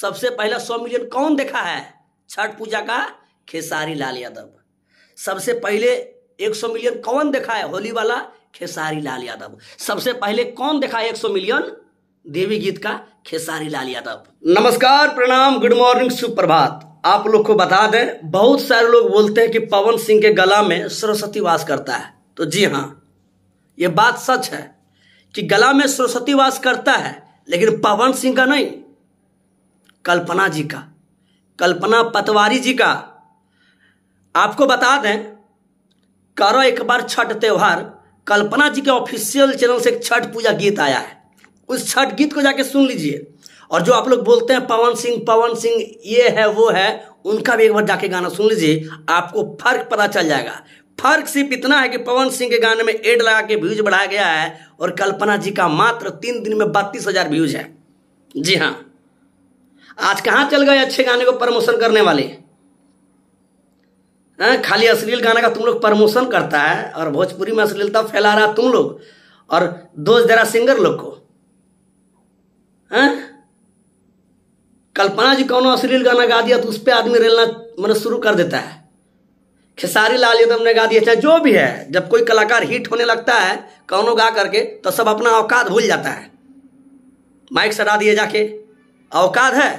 सबसे पहला सौ मिलियन कौन देखा है छठ पूजा का खेसारी लाल यादव सबसे पहले एक सौ मिलियन कौन देखा है होली वाला खेसारी लाल यादव सबसे पहले कौन देखा है एक सौ मिलियन देवी गीत का खेसारी लाल यादव नमस्कार प्रणाम गुड मॉर्निंग सुप्रभात आप लोग को बता दें बहुत सारे लोग बोलते हैं कि पवन सिंह के गला में सरस्वती वास करता है तो जी हाँ ये बात सच है कि गला में सरस्वती वास करता है लेकिन पवन सिंह का नहीं कल्पना जी का कल्पना पतवारी जी का आपको बता दें करो एक बार छठ त्योहार कल्पना जी के ऑफिशियल चैनल से एक छठ पूजा गीत आया है उस छठ गीत को जाके सुन लीजिए और जो आप लोग बोलते हैं पवन सिंह पवन सिंह ये है वो है उनका भी एक बार जाके गाना सुन लीजिए आपको फर्क पता चल जाएगा फर्क सिर्फ इतना है कि पवन सिंह के गाने में एड लगा के व्यूज बढ़ाया गया है और कल्पना जी का मात्र तीन दिन में बत्तीस हजार व्यूज है जी हाँ आज कहाँ चल गए अच्छे गाने को प्रमोशन करने वाले आ, हाँ, खाली अश्लील गाना का तुम लोग प्रमोशन करता है और भोजपुरी में अश्लीलता फैला रहा तुम लोग और दोष दे रहा सिंगर लोग को आ? हाँ? कल्पना जी कौन अश्लील गाना गा दिया तो उस पर आदमी रेलना मन शुरू कर देता है खेसारी लाल यादव ने गा दिया चाहे जो भी है जब कोई कलाकार हिट होने लगता है कौनों गा करके तो सब अपना औकात भूल जाता है माइक सटा दिए जाके औकात है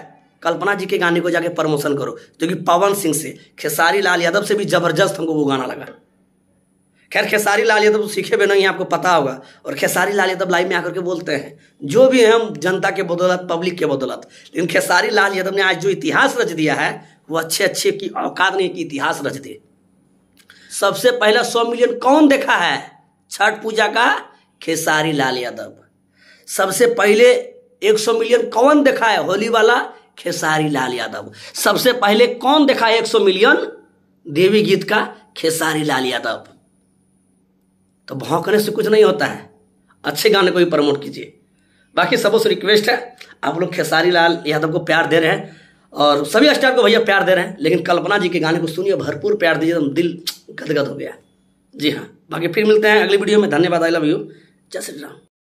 कल्पना जी के गाने को जाके प्रमोशन करो क्योंकि पवन सिंह से खेसारी लाल यादव से भी जबरदस्त हमको वो गाना लगा खैर खेसारी लाल यादव तो सीखे भी नहीं आपको पता होगा और खेसारी लाल यादव लाइव में आकर के बोलते हैं जो भी हम जनता के बदौलत पब्लिक के बदौलत लेकिन खेसारी लाल यादव ने आज जो इतिहास रच दिया है वो अच्छे अच्छे की औकात ने की इतिहास रच दिए सबसे पहला सौ मिलियन कौन देखा है छठ पूजा का खेसारी लाल यादव सबसे पहले 100 मिलियन कौन देखा है होली वाला खेसारी लाल यादव सबसे पहले कौन देखा है 100 मिलियन देवी गीत का खेसारी लाल यादव तो भौंकने से कुछ नहीं होता है अच्छे गाने को भी प्रमोट कीजिए बाकी सबों से रिक्वेस्ट है आप लोग खेसारी लाल यादव को प्यार दे रहे हैं और सभी स्टार को भैया प्यार दे रहे हैं लेकिन कल्पना जी के गाने को सुनिए भरपूर प्यार दीजिए एकदम तो दिल गदगद हो गया जी हाँ बाकी फिर मिलते हैं अगली वीडियो में धन्यवाद आई लव यू जय श्री राम